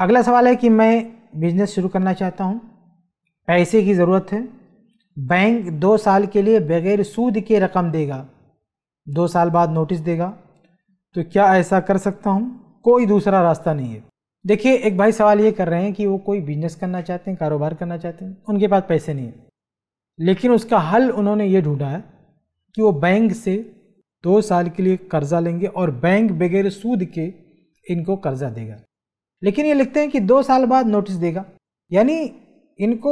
अगला सवाल है कि मैं बिजनेस शुरू करना चाहता हूँ पैसे की ज़रूरत है बैंक दो साल के लिए बगैर सूद के रकम देगा दो साल बाद नोटिस देगा तो क्या ऐसा कर सकता हूँ कोई दूसरा रास्ता नहीं है देखिए एक भाई सवाल ये कर रहे हैं कि वो कोई बिजनेस करना चाहते हैं कारोबार करना चाहते हैं उनके पास पैसे नहीं है लेकिन उसका हल उन्होंने ये ढूंढा है कि वो बैंक से दो साल के लिए कर्जा लेंगे और बैंक बगैर सूद के इनको कर्जा देगा लेकिन ये लिखते हैं कि दो साल बाद नोटिस देगा यानी इनको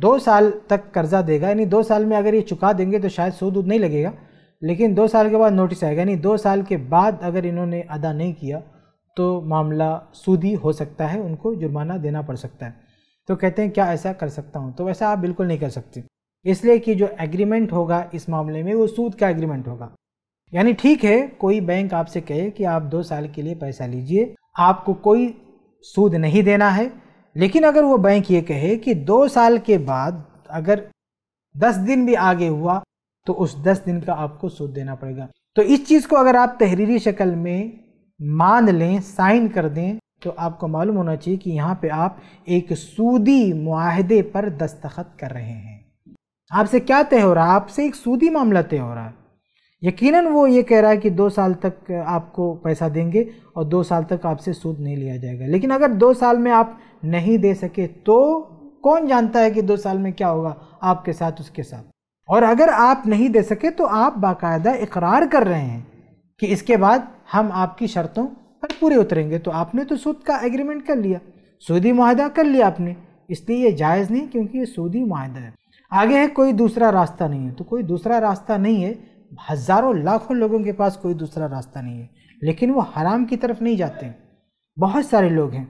दो साल तक कर्जा देगा यानी दो साल में अगर ये चुका देंगे तो शायद सूद उद नहीं लगेगा लेकिन दो साल के बाद नोटिस आएगा यानी दो साल के बाद अगर इन्होंने अदा नहीं किया तो मामला सूदी हो सकता है उनको जुर्माना देना पड़ सकता है तो कहते हैं क्या ऐसा कर सकता हूँ तो वैसा आप बिल्कुल नहीं कर सकते इसलिए कि जो एग्रीमेंट होगा इस मामले में वो सूद का एग्रीमेंट होगा यानी ठीक है कोई बैंक आपसे कहे कि आप दो साल के लिए पैसा लीजिए आपको कोई सूद नहीं देना है लेकिन अगर वो बैंक ये कहे कि दो साल के बाद अगर दस दिन भी आगे हुआ तो उस दस दिन का आपको सूद देना पड़ेगा तो इस चीज़ को अगर आप तहरीरी शक्ल में मान लें साइन कर दें तो आपको मालूम होना चाहिए कि यहाँ पे आप एक सूदी माहदे पर दस्तखत कर रहे हैं आपसे क्या तय हो रहा है आपसे एक सूदी मामला तय हो रहा है यकीनन वो ये कह रहा है कि दो साल तक आपको पैसा देंगे और दो साल तक आपसे सूद नहीं लिया जाएगा लेकिन अगर दो साल में आप नहीं दे सके तो कौन जानता है कि दो साल में क्या होगा आपके साथ उसके साथ और अगर आप नहीं दे सके तो आप बाकायदा इकरार कर रहे हैं कि इसके बाद हम आपकी शर्तों पर पूरे उतरेंगे तो आपने तो सूद का एग्रीमेंट कर लिया सूदी माहदा कर लिया आपने इसलिए ये जायज़ नहीं क्योंकि ये सूदी माहदा है आगे है कोई दूसरा रास्ता नहीं है तो कोई दूसरा रास्ता नहीं है हज़ारों लाखों लोगों के पास कोई दूसरा रास्ता नहीं है लेकिन वो हराम की तरफ नहीं जाते बहुत सारे लोग हैं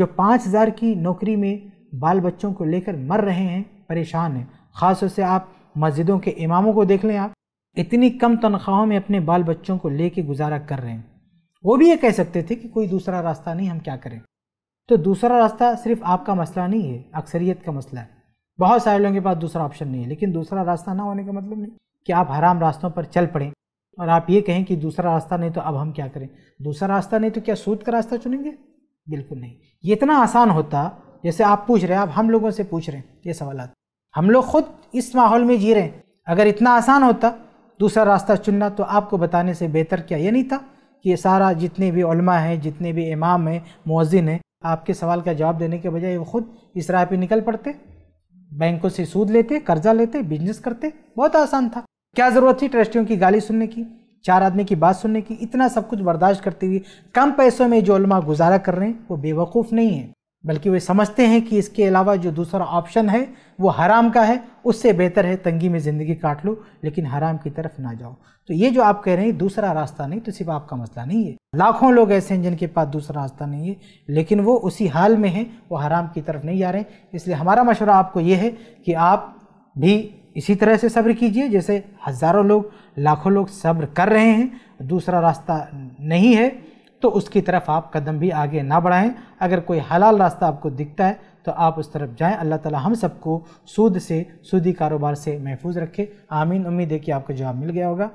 जो पाँच हज़ार की नौकरी में बाल बच्चों को लेकर मर रहे हैं परेशान हैं ख़ास से आप मस्जिदों के इमामों को देख लें आप इतनी कम तनख्वाहों में अपने बाल बच्चों को ले कर गुजारा कर रहे हैं वो भी ये कह सकते थे कि कोई दूसरा रास्ता नहीं हम क्या करें तो दूसरा रास्ता सिर्फ आपका मसला नहीं है अक्सरियत का मसला है बहुत सारे लोगों के पास दूसरा ऑप्शन नहीं है लेकिन दूसरा रास्ता ना होने का मतलब नहीं कि आप हराम रास्तों पर चल पड़ें और आप ये कहें कि दूसरा रास्ता नहीं तो अब हम क्या करें दूसरा रास्ता नहीं तो क्या सूद का रास्ता चुनेंगे बिल्कुल नहीं ये इतना आसान होता जैसे आप पूछ रहे हैं आप हम लोगों से पूछ रहे हैं ये सवाल हम लोग खुद इस माहौल में जी रहे हैं अगर इतना आसान होता दूसरा रास्ता चुनना तो आपको बताने से बेहतर क्या ये नहीं था कि ये सारा जितने भी उलमा हैं जितने भी इमाम हैं मुजिन हैं आपके सवाल का जवाब देने के बजाय वो खुद इस राह पर निकल पड़ते बैंकों से सूद लेते कर्जा लेते बिजनेस करते बहुत आसान था क्या ज़रूरत थी ट्रस्टियों की गाली सुनने की चार आदमी की बात सुनने की इतना सब कुछ बर्दाश्त करते हुए कम पैसों में जो उलमा गुजारा कर रहे हैं वो बेवकूफ़ नहीं है बल्कि वे समझते हैं कि इसके अलावा जो दूसरा ऑप्शन है वो हराम का है उससे बेहतर है तंगी में ज़िंदगी काट लो लेकिन हराम की तरफ ना जाओ तो ये जो आप कह रहे हैं दूसरा रास्ता नहीं तो सिर्फ आपका मसला नहीं है लाखों लोग ऐसे हैं जिनके पास दूसरा रास्ता नहीं है लेकिन वो उसी हाल में हैं वो हराम की तरफ नहीं जा रहे इसलिए हमारा मशवरा आपको ये है कि आप भी इसी तरह से सब्र कीजिए जैसे हज़ारों लोग लाखों लोग सब्र कर रहे हैं दूसरा रास्ता नहीं है तो उसकी तरफ आप कदम भी आगे ना बढ़ाएं अगर कोई हलाल रास्ता आपको दिखता है तो आप उस तरफ जाएं अल्लाह ताला हम सबको सूद से सूदी कारोबार से महफूज रखे आमीन उम्मीद है कि आपको जवाब मिल गया होगा